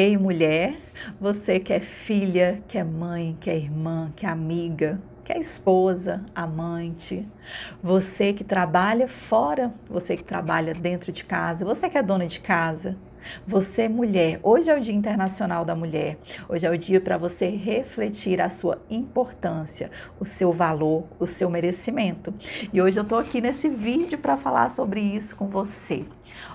Ei, mulher, você que é filha, que é mãe, que é irmã, que é amiga, que é esposa, amante, você que trabalha fora, você que trabalha dentro de casa, você que é dona de casa, você, mulher, hoje é o Dia Internacional da Mulher. Hoje é o dia para você refletir a sua importância, o seu valor, o seu merecimento. E hoje eu estou aqui nesse vídeo para falar sobre isso com você.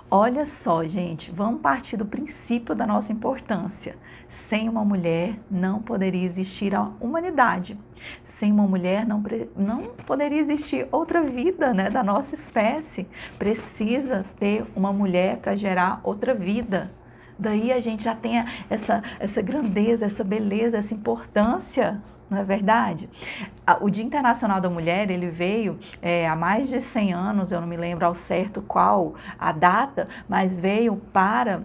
Olha só, gente, vamos partir do princípio da nossa importância. Sem uma mulher não poderia existir a humanidade. Sem uma mulher não, não poderia existir outra vida né, da nossa espécie. Precisa ter uma mulher para gerar outra vida. Daí a gente já tem essa, essa grandeza, essa beleza, essa importância. Não é verdade? O Dia Internacional da Mulher, ele veio é, há mais de 100 anos, eu não me lembro ao certo qual a data, mas veio para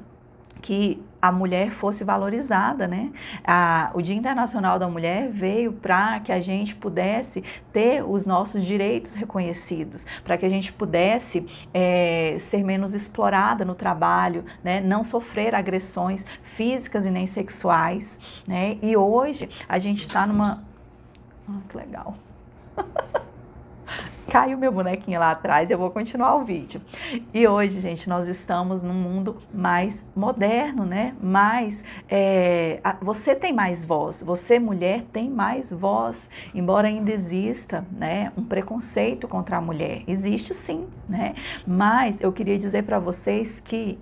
que a mulher fosse valorizada, né? A, o Dia Internacional da Mulher veio para que a gente pudesse ter os nossos direitos reconhecidos, para que a gente pudesse é, ser menos explorada no trabalho, né? Não sofrer agressões físicas e nem sexuais, né? E hoje a gente está numa ah, que legal. Caiu meu bonequinho lá atrás, eu vou continuar o vídeo. E hoje, gente, nós estamos num mundo mais moderno, né? Mais. É, você tem mais voz, você, mulher, tem mais voz, embora ainda exista, né? Um preconceito contra a mulher. Existe sim, né? Mas eu queria dizer para vocês que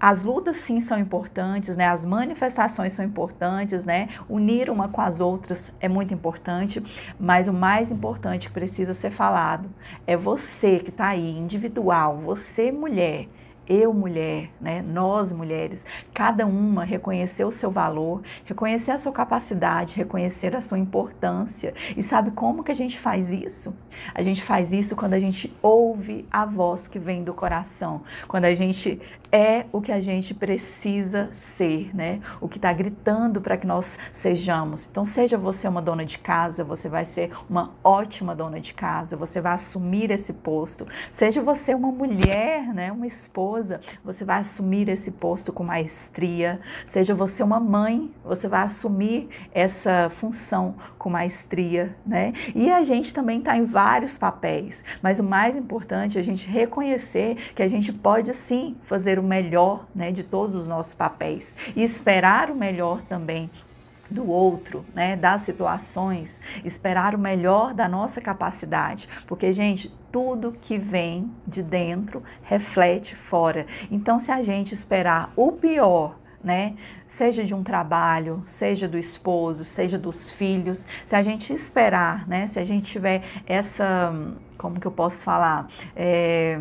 as lutas sim são importantes, né? As manifestações são importantes, né? Unir uma com as outras é muito importante, mas o mais importante que precisa ser falado é você que está aí, individual, você mulher, eu mulher, né? nós mulheres, cada uma reconhecer o seu valor, reconhecer a sua capacidade, reconhecer a sua importância. E sabe como que a gente faz isso? A gente faz isso quando a gente ouve a voz que vem do coração, quando a gente é o que a gente precisa ser, né? O que está gritando para que nós sejamos. Então, seja você uma dona de casa, você vai ser uma ótima dona de casa, você vai assumir esse posto. Seja você uma mulher, né? Uma esposa, você vai assumir esse posto com maestria. Seja você uma mãe, você vai assumir essa função com maestria, né? E a gente também está em vários papéis, mas o mais importante é a gente reconhecer que a gente pode sim fazer o melhor né, de todos os nossos papéis e esperar o melhor também do outro, né, das situações, esperar o melhor da nossa capacidade, porque gente, tudo que vem de dentro reflete fora. Então, se a gente esperar o pior né? Seja de um trabalho, seja do esposo, seja dos filhos. Se a gente esperar, né? Se a gente tiver essa, como que eu posso falar? É,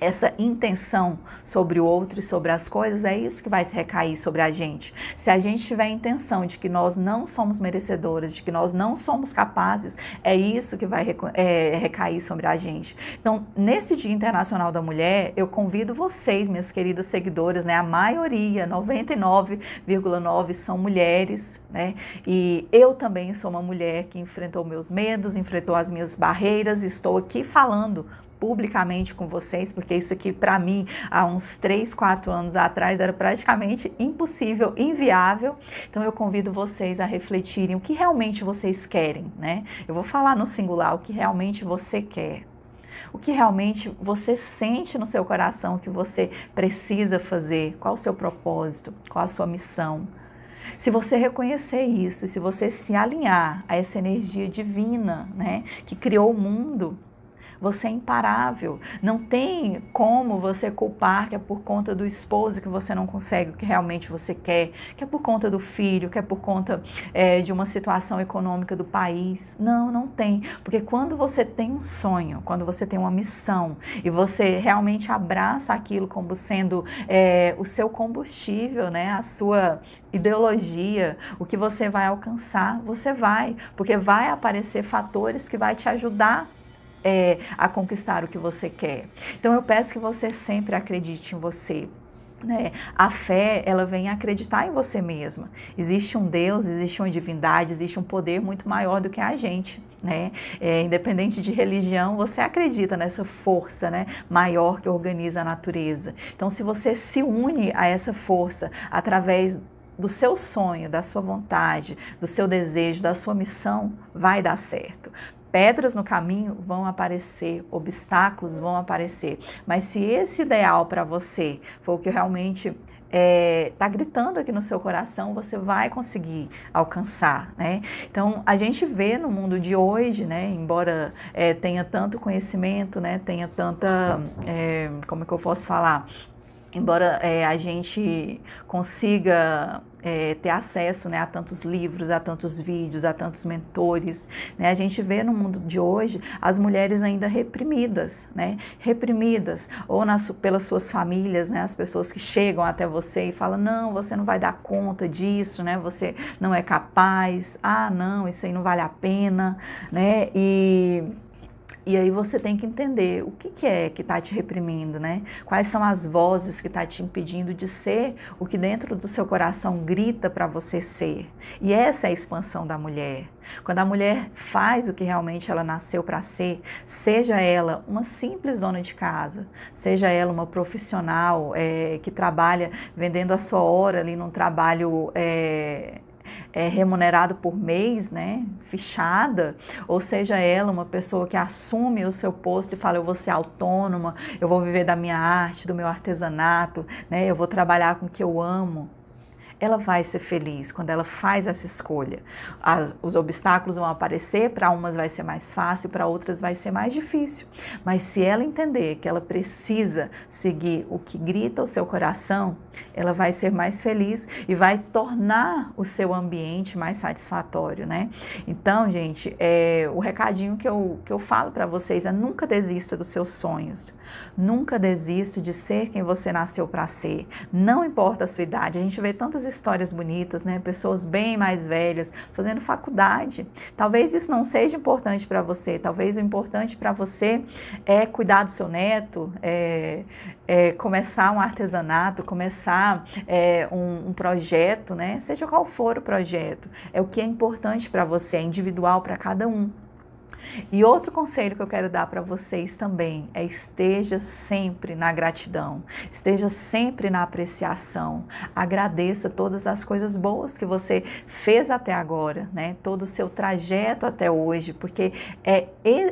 essa intenção sobre o outro e sobre as coisas, é isso que vai se recair sobre a gente. Se a gente tiver a intenção de que nós não somos merecedoras, de que nós não somos capazes, é isso que vai é, recair sobre a gente. Então, nesse Dia Internacional da Mulher, eu convido vocês, minhas queridas seguidoras, né, a maioria, 99,9 são mulheres, né? E eu também sou uma mulher que enfrentou meus medos, enfrentou as minhas barreiras, estou aqui falando publicamente com vocês, porque isso aqui para mim há uns 3, 4 anos atrás era praticamente impossível, inviável. Então eu convido vocês a refletirem o que realmente vocês querem, né? Eu vou falar no singular o que realmente você quer o que realmente você sente no seu coração que você precisa fazer, qual o seu propósito, qual a sua missão. Se você reconhecer isso, se você se alinhar a essa energia divina, né, que criou o mundo, você é imparável. Não tem como você culpar que é por conta do esposo que você não consegue o que realmente você quer, que é por conta do filho, que é por conta é, de uma situação econômica do país. Não, não tem. Porque quando você tem um sonho, quando você tem uma missão e você realmente abraça aquilo como sendo é, o seu combustível, né? a sua ideologia, o que você vai alcançar, você vai, porque vai aparecer fatores que vai te ajudar é, a conquistar o que você quer. Então eu peço que você sempre acredite em você, né? A fé, ela vem acreditar em você mesma. Existe um Deus, existe uma divindade, existe um poder muito maior do que a gente. Né? É, independente de religião, você acredita nessa força né, maior que organiza a natureza. Então, se você se une a essa força através do seu sonho, da sua vontade, do seu desejo, da sua missão, vai dar certo pedras no caminho, vão aparecer, obstáculos vão aparecer. Mas se esse ideal para você for o que realmente está é, tá gritando aqui no seu coração, você vai conseguir alcançar, né? Então, a gente vê no mundo de hoje, né? Embora é, tenha tanto conhecimento, né? Tenha tanta, é, como é que eu posso falar? embora é, a gente consiga é, ter acesso né, a tantos livros, a tantos vídeos, a tantos mentores, né, a gente vê no mundo de hoje as mulheres ainda reprimidas, né, reprimidas ou nas, pelas suas famílias, né, as pessoas que chegam até você e falam não, você não vai dar conta disso, né, você não é capaz, ah não, isso aí não vale a pena, né, e e aí você tem que entender o que, que é que está te reprimindo, né? Quais são as vozes que está te impedindo de ser o que dentro do seu coração grita para você ser. E essa é a expansão da mulher. Quando a mulher faz o que realmente ela nasceu para ser, seja ela uma simples dona de casa, seja ela uma profissional é, que trabalha vendendo a sua hora ali num trabalho é, é, remunerado por mês, né, fichada, ou seja ela uma pessoa que assume o seu posto e fala eu vou ser autônoma, eu vou viver da minha arte, do meu artesanato, né, eu vou trabalhar com o que eu amo ela vai ser feliz quando ela faz essa escolha. As, os obstáculos vão aparecer, para umas vai ser mais fácil, para outras vai ser mais difícil. Mas se ela entender que ela precisa seguir o que grita o seu coração, ela vai ser mais feliz e vai tornar o seu ambiente mais satisfatório, né? Então, gente, é, o recadinho que eu, que eu falo para vocês é nunca desista dos seus sonhos. Nunca desista de ser quem você nasceu para ser. Não importa a sua idade. A gente vê tantas histórias bonitas, né? Pessoas bem mais velhas fazendo faculdade. Talvez isso não seja importante para você. Talvez o importante para você é cuidar do seu neto, é, é começar um artesanato, começar é, um, um, projeto, né? Seja qual for o projeto, é o que é importante para você, é individual para cada um. E outro conselho que eu quero dar para vocês também é esteja sempre na gratidão, esteja sempre na apreciação. Agradeça todas as coisas boas que você fez até agora, né? Todo o seu trajeto até hoje, porque é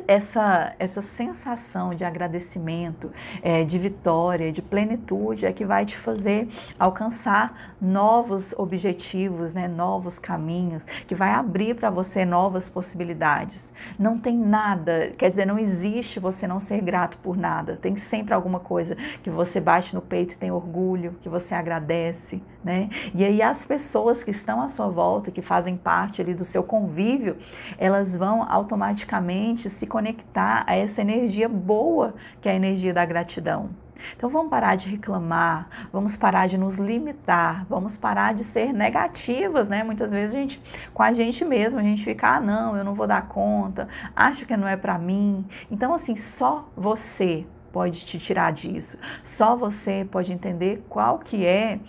essa essa sensação de agradecimento, é, de vitória, de plenitude é que vai te fazer alcançar novos objetivos, né? Novos caminhos, que vai abrir para você novas possibilidades não tem nada, quer dizer, não existe você não ser grato por nada. Tem sempre alguma coisa que você bate no peito e tem orgulho, que você agradece, né? E aí as pessoas que estão à sua volta, que fazem parte ali do seu convívio, elas vão automaticamente se conectar a essa energia boa, que é a energia da gratidão. Então vamos parar de reclamar, vamos parar de nos limitar, vamos parar de ser negativas, né? Muitas vezes a gente, com a gente mesmo, a gente fica, ah, não, eu não vou dar conta, acho que não é para mim. Então assim, só você pode te tirar disso. Só você pode entender qual que é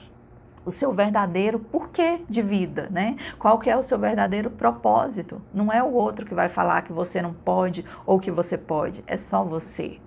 o seu verdadeiro porquê de vida, né? Qual que é o seu verdadeiro propósito? Não é o outro que vai falar que você não pode ou que você pode, é só você.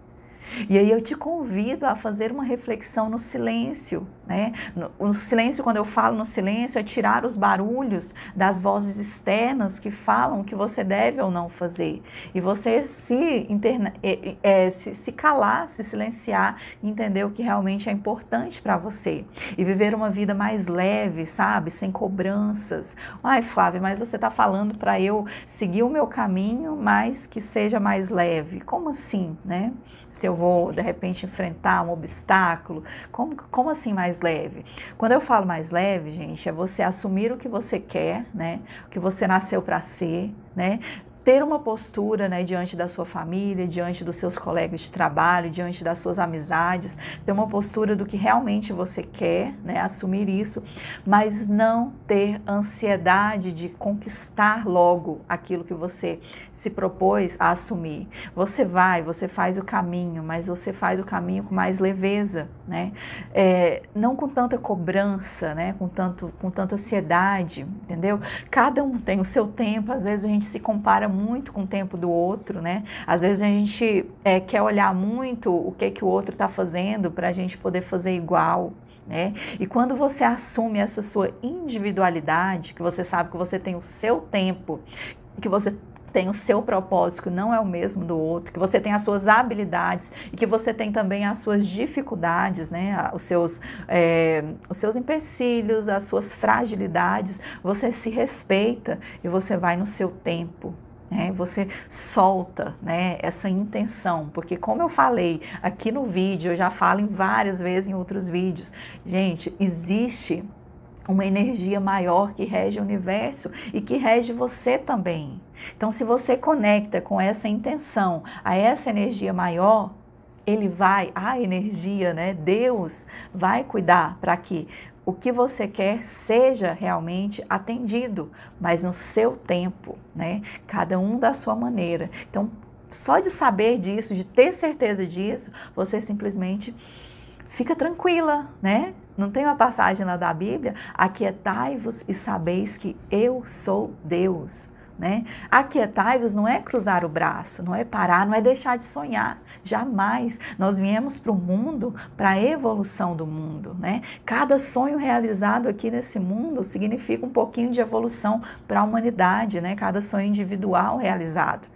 E aí eu te convido a fazer uma reflexão no silêncio né? No, no, silêncio, quando eu falo no silêncio, é tirar os barulhos das vozes externas que falam que você deve ou não fazer. E você se, interna, é, é, é, se, se calar, se silenciar, entender o que realmente é importante para você. E viver uma vida mais leve, sabe? Sem cobranças. Ai, Flávia, mas você está falando para eu seguir o meu caminho, mas que seja mais leve. Como assim, né? Se eu vou, de repente, enfrentar um obstáculo, como, como assim mais mais leve? Quando eu falo mais leve, gente, é você assumir o que você quer, né? O que você nasceu para ser, né? ter uma postura né, diante da sua família, diante dos seus colegas de trabalho, diante das suas amizades, ter uma postura do que realmente você quer, né, assumir isso, mas não ter ansiedade de conquistar logo aquilo que você se propôs a assumir. Você vai, você faz o caminho, mas você faz o caminho com mais leveza, né? É, não com tanta cobrança, né? Com tanto, com tanta ansiedade, entendeu? Cada um tem o seu tempo. Às vezes a gente se compara muito com o tempo do outro, né? Às vezes a gente é, quer olhar muito o que que o outro está fazendo para a gente poder fazer igual. Né? E quando você assume essa sua individualidade, que você sabe que você tem o seu tempo, que você tem o seu propósito, que não é o mesmo do outro, que você tem as suas habilidades e que você tem também as suas dificuldades, né? os, seus, é, os seus empecilhos, as suas fragilidades, você se respeita e você vai no seu tempo. Né? Você solta né, essa intenção, porque como eu falei aqui no vídeo, eu já falo em várias vezes em outros vídeos, gente, existe uma energia maior que rege o universo e que rege você também. Então, se você conecta com essa intenção a essa energia maior, ele vai, a energia, né? Deus vai cuidar para que o que você quer seja realmente atendido, mas no seu tempo, né? Cada um da sua maneira. Então, só de saber disso, de ter certeza disso, você simplesmente fica tranquila, né? Não tem uma passagem lá da Bíblia? Aquietai-vos e sabeis que eu sou Deus. Né? Aquietai-vos não é cruzar o braço, não é parar, não é deixar de sonhar. Jamais. Nós viemos para o mundo, para a evolução do mundo. Né? Cada sonho realizado aqui nesse mundo significa um pouquinho de evolução para a humanidade, né? cada sonho individual realizado.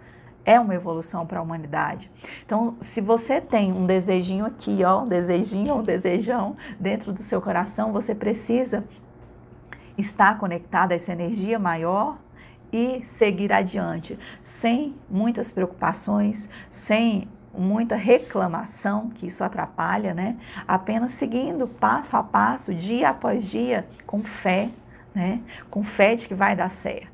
É uma evolução para a humanidade. Então, se você tem um desejinho aqui, ó, um desejinho, um desejão dentro do seu coração, você precisa estar conectado a essa energia maior e seguir adiante, sem muitas preocupações, sem muita reclamação, que isso atrapalha, né? Apenas seguindo passo a passo, dia após dia, com fé, né? Com fé de que vai dar certo.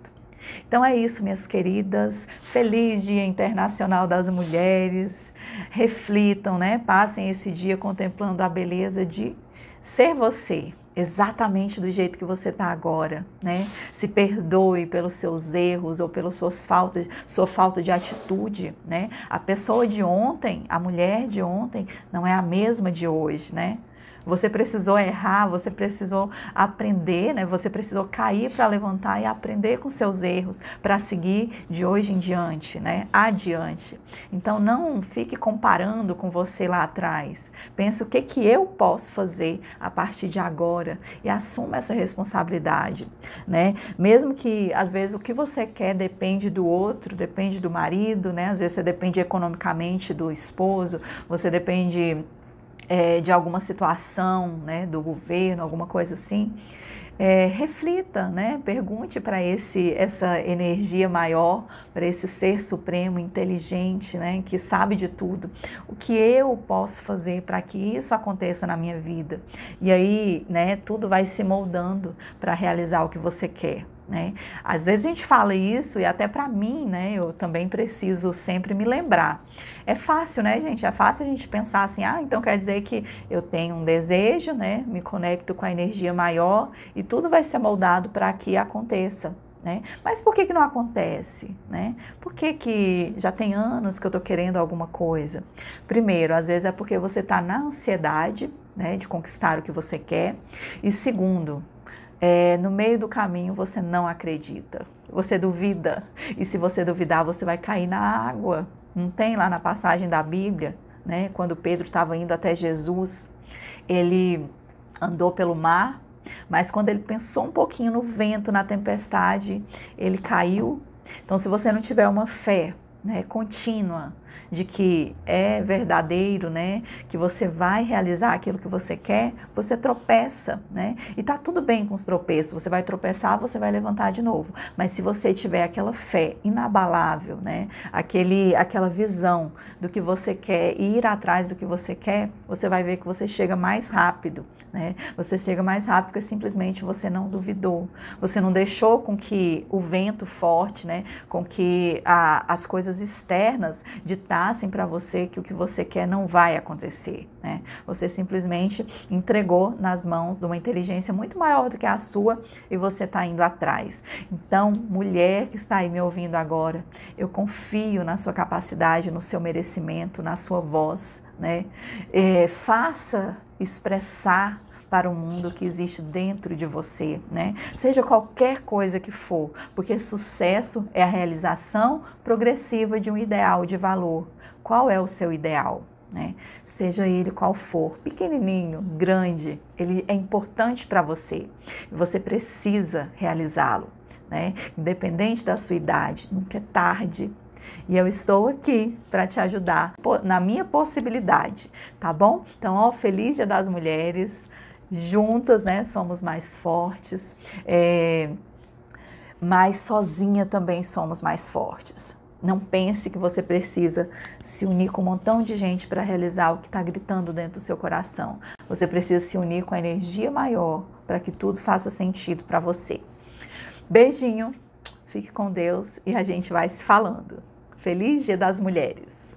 Então é isso, minhas queridas. Feliz Dia Internacional das Mulheres. Reflitam, né? Passem esse dia contemplando a beleza de ser você exatamente do jeito que você está agora, né? Se perdoe pelos seus erros ou pelas suas faltas, sua falta de atitude, né? A pessoa de ontem, a mulher de ontem, não é a mesma de hoje, né? Você precisou errar, você precisou aprender, né? Você precisou cair para levantar e aprender com seus erros para seguir de hoje em diante, né? Adiante. Então não fique comparando com você lá atrás. Pense o que que eu posso fazer a partir de agora e assuma essa responsabilidade, né? Mesmo que às vezes o que você quer depende do outro, depende do marido, né? Às vezes você depende economicamente do esposo, você depende é, de alguma situação né, do governo, alguma coisa assim, é, reflita, né, pergunte para esse essa energia maior, para esse ser supremo, inteligente, né, que sabe de tudo, o que eu posso fazer para que isso aconteça na minha vida. E aí, né, tudo vai se moldando para realizar o que você quer. Né? Às vezes a gente fala isso e até para mim, né, eu também preciso sempre me lembrar. É fácil, né, gente? É fácil a gente pensar assim, ah, então quer dizer que eu tenho um desejo, né, me conecto com a energia maior e tudo vai ser moldado para que aconteça. Né? Mas por que, que não acontece? Né? Por que, que já tem anos que eu estou querendo alguma coisa? Primeiro, às vezes é porque você está na ansiedade né, de conquistar o que você quer. E segundo, é, no meio do caminho você não acredita, você duvida. E se você duvidar, você vai cair na água. Não tem lá na passagem da Bíblia, né? Quando Pedro estava indo até Jesus, ele andou pelo mar, mas quando ele pensou um pouquinho no vento, na tempestade, ele caiu. Então, se você não tiver uma fé né, contínua, de que é verdadeiro, né? Que você vai realizar aquilo que você quer, você tropeça, né? E tá tudo bem com os tropeços, você vai tropeçar, você vai levantar de novo. Mas se você tiver aquela fé inabalável, né? Aquele, aquela visão do que você quer e ir atrás do que você quer, você vai ver que você chega mais rápido, né? Você chega mais rápido porque simplesmente você não duvidou, você não deixou com que o vento forte, né? Com que a, as coisas externas de assim para você que o que você quer não vai acontecer, né? Você simplesmente entregou nas mãos de uma inteligência muito maior do que a sua e você está indo atrás. Então, mulher que está aí me ouvindo agora, eu confio na sua capacidade, no seu merecimento, na sua voz, né? É, faça expressar para o mundo que existe dentro de você, né? Seja qualquer coisa que for, porque sucesso é a realização progressiva de um ideal de valor. Qual é o seu ideal? Né? Seja ele qual for, pequenininho, grande, ele é importante para você. Você precisa realizá-lo, né? Independente da sua idade, nunca é tarde. E eu estou aqui para te ajudar na minha possibilidade, tá bom? Então, ó, feliz Dia das Mulheres juntas, né? Somos mais fortes. É, mas sozinha também somos mais fortes. Não pense que você precisa se unir com um montão de gente para realizar o que está gritando dentro do seu coração. Você precisa se unir com a energia maior para que tudo faça sentido para você. Beijinho, fique com Deus e a gente vai se falando. Feliz Dia das Mulheres!